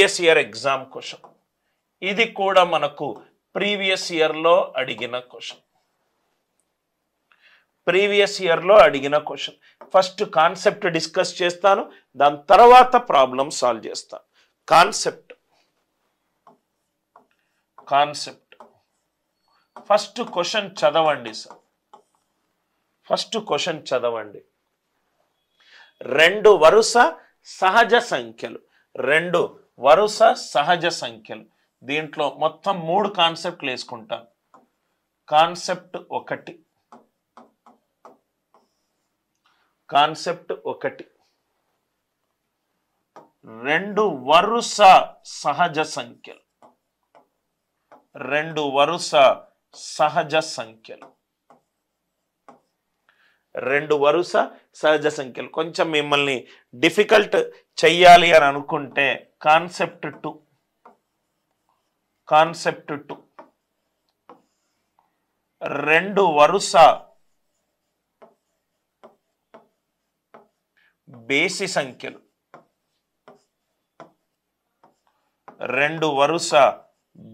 previous year exam question ఇది కూడా మనకు ప్రీవియస్ ఇయర్లో అడిగిన క్వశ్చన్ ప్రీవియస్ ఇయర్లో అడిగిన క్వశ్చన్ ఫస్ట్ కాన్సెప్ట్ డిస్కస్ చేస్తాను దాని తర్వాత ప్రాబ్లం సాల్వ్ చేస్తాను కాన్సెప్ట్ కాన్సెప్ట్ ఫస్ట్ క్వశ్చన్ చదవండి సార్ ఫస్ట్ క్వశ్చన్ చదవండి రెండు వరుస సహజ సంఖ్యలు రెండు వరుస సహజ సంఖ్యలు దీంట్లో మొత్తం మూడు కాన్సెప్ట్లు వేసుకుంటాం కాన్సెప్ట్ ఒకటి కాన్సెప్ట్ ఒకటి రెండు వరుస సహజ సంఖ్యలు రెండు వరుస సహజ సంఖ్యలు రెండు వరుస సహజ సంఖ్యలు కొంచెం మిమ్మల్ని డిఫికల్ట్ చెయ్యాలి అని అనుకుంటే కాన్సెప్ట్ టు కాన్సెప్ట్ టు రెండు వరుస బేసి సంఖ్యలు రెండు వరుస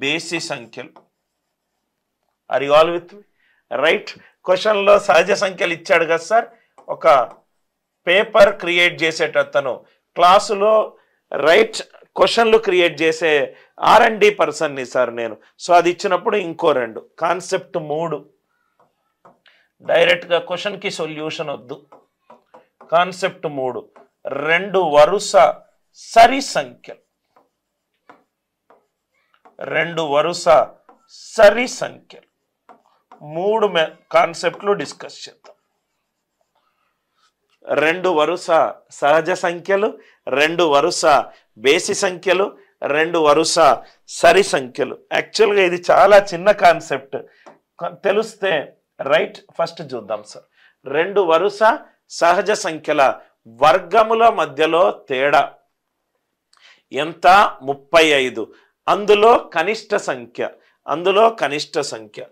బేసి సంఖ్యలు are you all with right క్వశ్చన్లో సహజ సంఖ్యలు ఇచ్చాడు కదా సార్ ఒక పేపర్ క్రియేట్ చేసేటతను క్లాసులో రైట్ క్వశ్చన్లు క్రియేట్ చేసే ఆర్ అండ్ డి పర్సన్ని సార్ నేను సో అది ఇచ్చినప్పుడు ఇంకో రెండు కాన్సెప్ట్ మూడు డైరెక్ట్గా క్వశ్చన్కి సొల్యూషన్ వద్దు కాన్సెప్ట్ మూడు రెండు వరుస సరి సంఖ్యలు రెండు వరుస సరి సంఖ్యలు మూడు కాన్సెప్ట్లు డిస్కస్ చేద్దాం రెండు వరుస సహజ సంఖ్యలు రెండు వరుస బేసి సంఖ్యలు రెండు వరుస సరి సంఖ్యలు యాక్చువల్గా ఇది చాలా చిన్న కాన్సెప్ట్ తెలిస్తే రైట్ ఫస్ట్ చూద్దాం సార్ రెండు వరుస సహజ సంఖ్యల వర్గముల మధ్యలో తేడా ఎంత ముప్పై ఐదు అందులో కనిష్ట సంఖ్య అందులో కనిష్ట సంఖ్య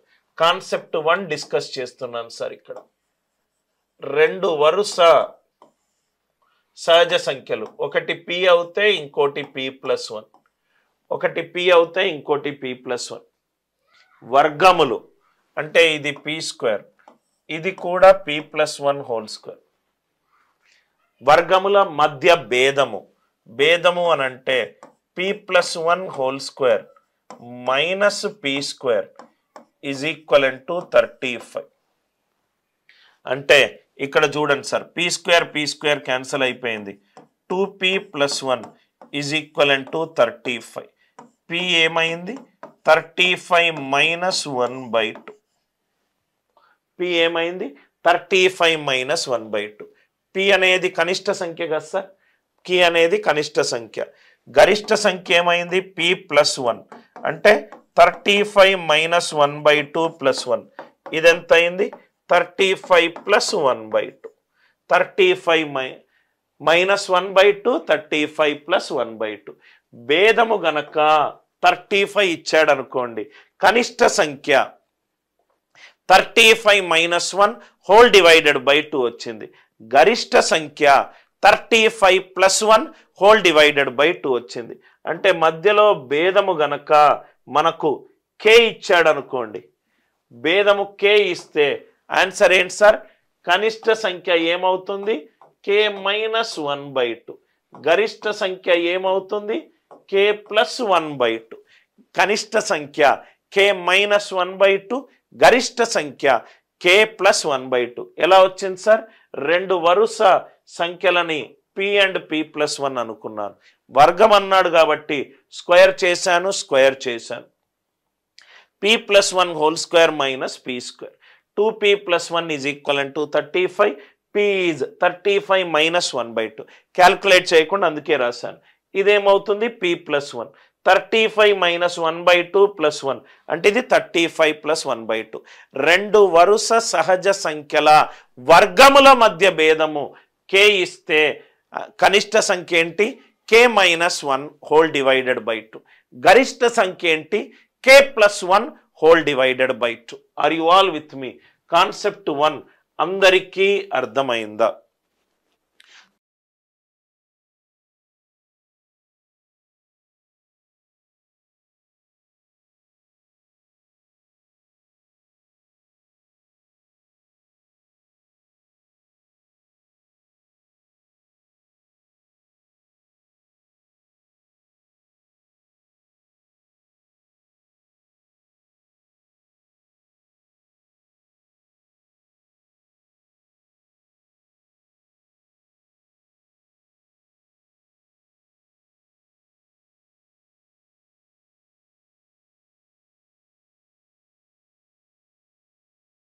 కాన్సెప్ట్ వన్ డిస్కస్ చేస్తున్నాను సార్ ఇక్కడ రెండు వరుస సహజ సంఖ్యలు ఒకటి పి అవుతే ఇంకోటి పి ప్లస్ వన్ ఒకటి పి అవుతే ఇంకోటి పి ప్లస్ వన్ వర్గములు అంటే ఇది పి స్క్వేర్ ఇది కూడా P plus one whole square వర్గముల మధ్య భేదము భేదము అని అంటే P plus one whole square minus P square is equivalent to thirty five అంటే ఇక్కడ చూడండి sir P square P square cancel అయిపోయింది two P plus one is equivalent to thirty five P ఏమైంది thirty five minus one by two P ఏమైంది thirty five minus one by two P అనేది కనిష్ట సంఖ్య కదా సార్ కి అనేది కనిష్ట సంఖ్య గరిష్ట సంఖ్య ఏమైంది పి ప్లస్ వన్ అంటే thirty five minus one by two plus one ఇది ఎంత అయింది thirty five plus one by two thirty five my minus one by two thirty five plus one by two భేదము గనక థర్టీ ఫైవ్ ఇచ్చాడు అనుకోండి కనిష్ట సంఖ్య thirty five minus one whole divided by two వచ్చింది గరిష్ట సంఖ్య thirty five plus one whole divided by two వచ్చింది అంటే మధ్యలో భేదము గనక మనకు కే ఇచ్చాడు అనుకోండి భేదము కే ఇస్తే ఆన్సర్ ఏంటి సార్ కనిష్ట సంఖ్య ఏమవుతుంది K minus one by two గరిష్ట సంఖ్య ఏమవుతుంది K plus one by two కనిష్ట సంఖ్య K minus one by two గరిష్ట సంఖ్య K plus one by two ఎలా వచ్చింది సార్ రెండు వరుస సంఖ్యలని P and P plus one అనుకున్నాను వర్గం అన్నాడు కాబట్టి స్క్వేర్ చేశాను స్క్వేర్ చేశాను P plus one whole square minus P square two P plus one is equal and two thirty five P is thirty five minus one by two calculate చేయకుండా అందుకే రాశాను ఇదేమవుతుంది P plus one thirty five minus one by two plus one అంటే ఇది thirty five plus one by two రెండు వరుస సహజ సంఖ్యల వర్గముల మధ్య భేదము కే ఇస్తే కనిష్ట సంఖ్య ఏంటి K minus one whole divided by two గరిష్ట సంఖ్య ఏంటి K plus one whole divided by two are you all with me concept one అందరికీ అర్థమైందా